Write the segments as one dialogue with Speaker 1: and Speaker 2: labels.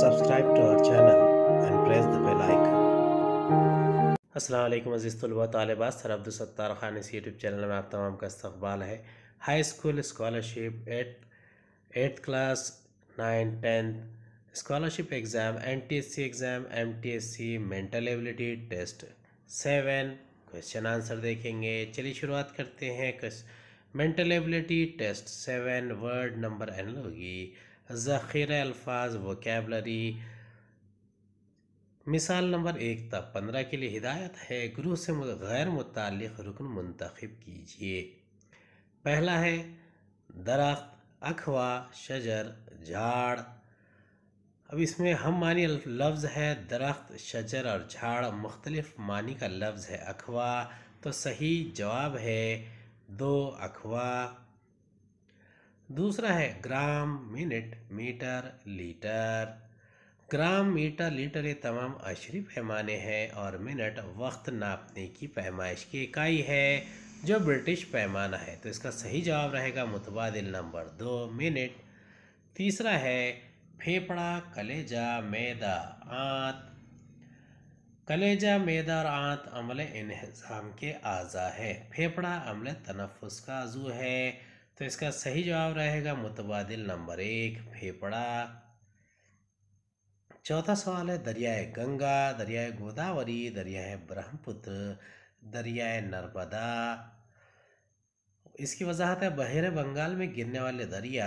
Speaker 1: Subscribe to our channel and press the bell icon. Aslam तलबा तालबा sir Abdul Sattar Khan इस YouTube channel में आप तमाम का इस्तबाल है high school scholarship eight eighth class nine tenth scholarship exam N T S C exam M T S C mental ability test seven question answer देखेंगे चलिए शुरुआत करते हैं mental ability test seven word number N होगी ज़ख़ीर अल्फाज vocabulary मिसाल number एक तक पंद्रह के लिए हिदायत है गुरु से गैर मुतल रुकन मंतखब कीजिए पहला है दरख्त अखवा शजर झाड़ अब इसमें हम मानी लफ्ज़ है दरख्त शजर और झाड़ मुख्तलफ़ मानी का लफ्ज़ है अखवा तो सही जवाब है दो अखवा दूसरा है gram minute metre litre gram metre litre ये तमाम अशरी पैमाने हैं और मिनट वक्त नापने की पैमाइश की इकाई है जो ब्रिटिश पैमाना है तो इसका सही जवाब रहेगा मुतबाद नंबर दो मिनट तीसरा है फेफड़ा कलेजा मैदा आंत कलेजा मैदा और आंत अमल इन्हजाम के आज़ा है फेफड़ा अमल तनफ़ का आजू है तो इसका सही जवाब रहेगा मुतबादिल नंबर एक फेफड़ा चौथा सवाल है दरियाए गंगा दरियाए गोदावरी दरियाए ब्रह्मपुत्र दरियाए नर्मदा इसकी वजाहत है बहर बंगाल में गिरने वाले दरिया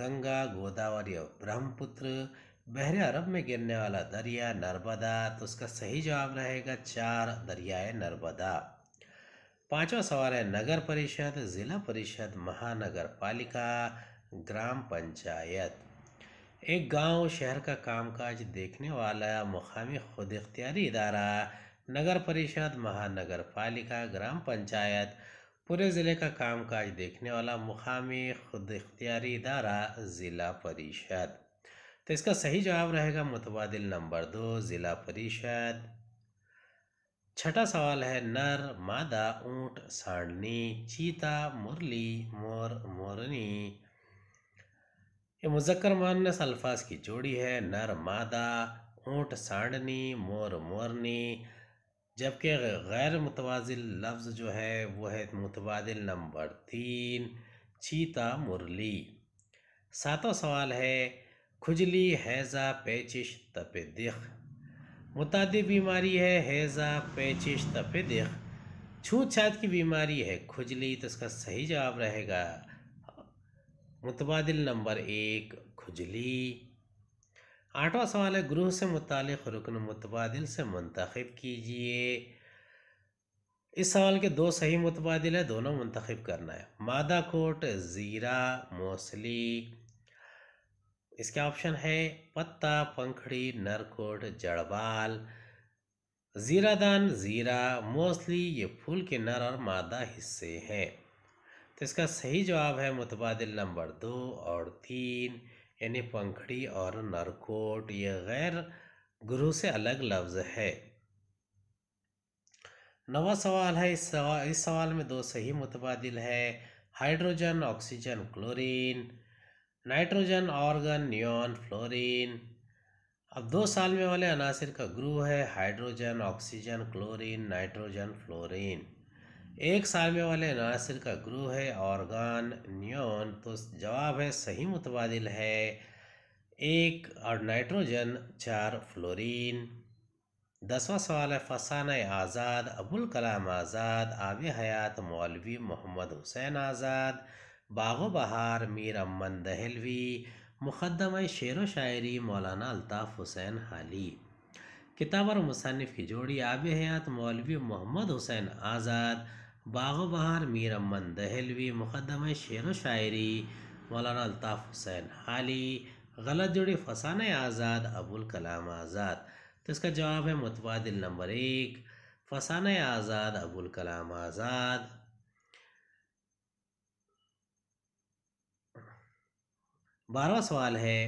Speaker 1: गंगा गोदावरी और ब्रह्मपुत्र बहर अरब में गिरने वाला दरिया नर्मदा तो उसका सही जवाब रहेगा चार दरियाए नर्मदा पांचवा सवाल है नगर परिषद ज़िला परिषद महानगर पालिका ग्राम पंचायत एक गांव शहर का कामकाज देखने वाला मुकामी खुद इख्तियारी इदारा नगर परिषद महानगर पालिका ग्राम पंचायत पूरे ज़िले का कामकाज देखने वाला मुकामी खुद इख्तियारी इदारा ज़िला परिषद तो इसका सही जवाब रहेगा मुतबाद नंबर दो ज़िला परिषद छठा सवाल है नर मादा ऊंट साढ़नी चीता मुरली मोर मोरनी ये मुजक्कर मानस अल्फाज की जोड़ी है नर मादा ऊंट साढ़नी मोर मोरनी जबकि गैर मुतवाजिल लफ्ज़ जो है वो है मुतबादिल नंबर तीन चीता मुरली सातवां सवाल है खुजली हैज़ा पेचिश तप दिख मुताद बीमारी है हैज़ा पेचिश तफिदख छूत छात की बीमारी है खुजली तो इसका सही जवाब रहेगा मुतबादल नंबर एक खुजली आठवां सवाल है ग्रूह से मुतल रुकन मुतबादिल से मंतखब कीजिए इस सवाल के दो सही मुतबाद है दोनों मंतखब करना है मादा कोट ज़ीरा मौसली इसके ऑप्शन है पत्ता पंखड़ी नरकोट जड़बाल जीरादान जीरा मोस्टली ये फूल के नर और मादा हिस्से हैं तो इसका सही जवाब है मुतबादिल नंबर दो और तीन यानी पंखड़ी और नरकोट ये गैर गुरु से अलग लफ्ज़ है नवा सवाल है इस सवाल इस सवाल में दो सही मुतबादिल है hydrogen oxygen chlorine nitrogen argon neon fluorine अब दो साल में वाले अनासर का ग्रुप है hydrogen oxygen chlorine nitrogen fluorine एक साल में वाले अनासर का ग्रुप है ऑर्गन न्योन तो जवाब है सही मुतबाद है एक और नाइट्रोजन चार फ्लोरीन दसवा सवाल है फसाना आज़ाद अबुल कलाम आज़ाद आब हयात मौलवी मोहम्मद हुसैन आज़ाद बागो बहार मीर अमन दहलवी मुकदम शेर व शायरी मौलाना अल्ताफ़ हुसैन हाली किताब और मुसनफ़ की जोड़ी आब हयात मौलवी मोहम्मद हुसैन आज़ाद बाग बहार मीर अमन दहलवी मुकदम शेर व शायरी मौलाना अल्ताफ़ हुसैन हाली गलत जोड़ी फसान आज़ाद अबुल कलाम आज़ाद तो इसका जवाब है मुतबाद नंबर एक फसान आज़ाद अबुल कलाम आज़ाद बारहवा सवाल है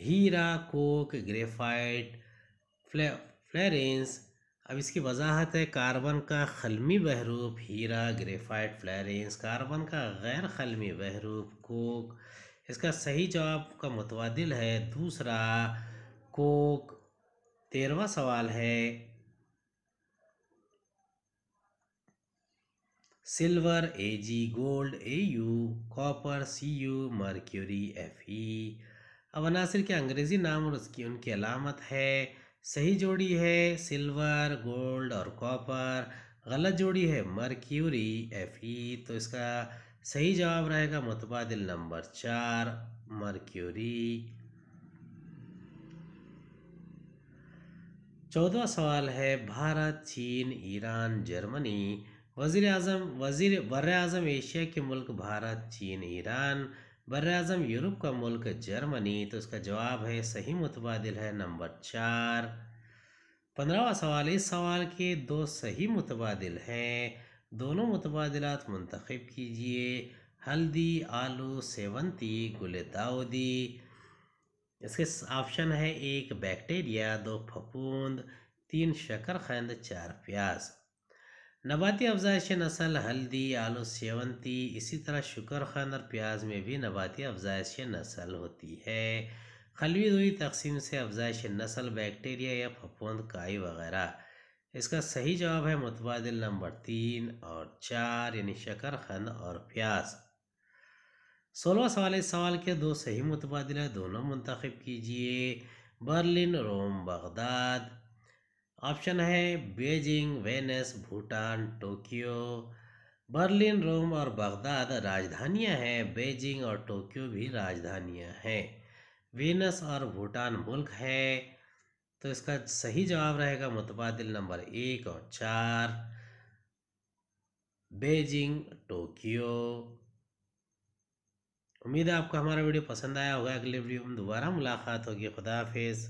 Speaker 1: हीरा कोक ग्रेफाइट फ्ले फ्लेरेंस अब इसकी वजाहत है कार्बन का खलमी बहरूप हीरा ग्रेफाइट फ्लेरेंस कार्बन का गैर खलमी बहरूप कोक इसका सही जवाब का मुतवादिल है दूसरा कोक तेरवा सवाल है silver A G gold A U copper C U mercury F E अब अनासर के अंग्रेज़ी नाम और उसकी उनकी अलामत है सही जोड़ी है सिल्वर गोल्ड और कॉपर गलत जोड़ी है मर्क्यूरी एफ ई तो इसका सही जवाब रहेगा मुतबाद नंबर चार मर्क्यूरी चौदवा सवाल है भारत चीन ईरान जर्मनी वज़ी अजम वज़ी बर अजम एशिया के मुल्क भारत चीन ईरान बर अजम यूरोप का मुल्क जर्मनी तो इसका जवाब है सही मुतबाद है नंबर चार पंद्रहवा सवाल इस सवाल के दो सही मुतबाद हैं दोनों मुतबाद मंतखब कीजिए हल्दी आलू सेवंती गुल दाऊदी इसके ऑप्शन है एक बैक्टीरिया दो फपूंद तीन शक्कर खंद चार प्याज नबाती अफजाइश नसल हल्दी आलू सेवंती इसी तरह शुगर खान और प्याज में भी नबाती अफजाइश नसल होती है खलवी दुई तकसीम से अफजाइश नसल बैक्टीरिया या फफूंद काई वगैरह इसका सही जवाब है मुतबाद नंबर तीन और चार यानी शकर खंद और प्याज सोलह सवाल इस सवाल के दो सही मुतबाद दोनों मुंतखब कीजिए बर्लिन रोम बगदाद ऑप्शन है Beijing Venice Bhutan Tokyo Berlin Rome और बगदाद राजधानियां हैं बीजिंग और टोक्यो भी राजधानियां हैं वीनस और भूटान मुल्क है तो इसका सही जवाब रहेगा मुतबाद नंबर एक और चार बीजिंग टोक्यो उम्मीद है आपको हमारा वीडियो पसंद आया होगा अगले वीडियो में दोबारा मुलाकात होगी खुदाफिज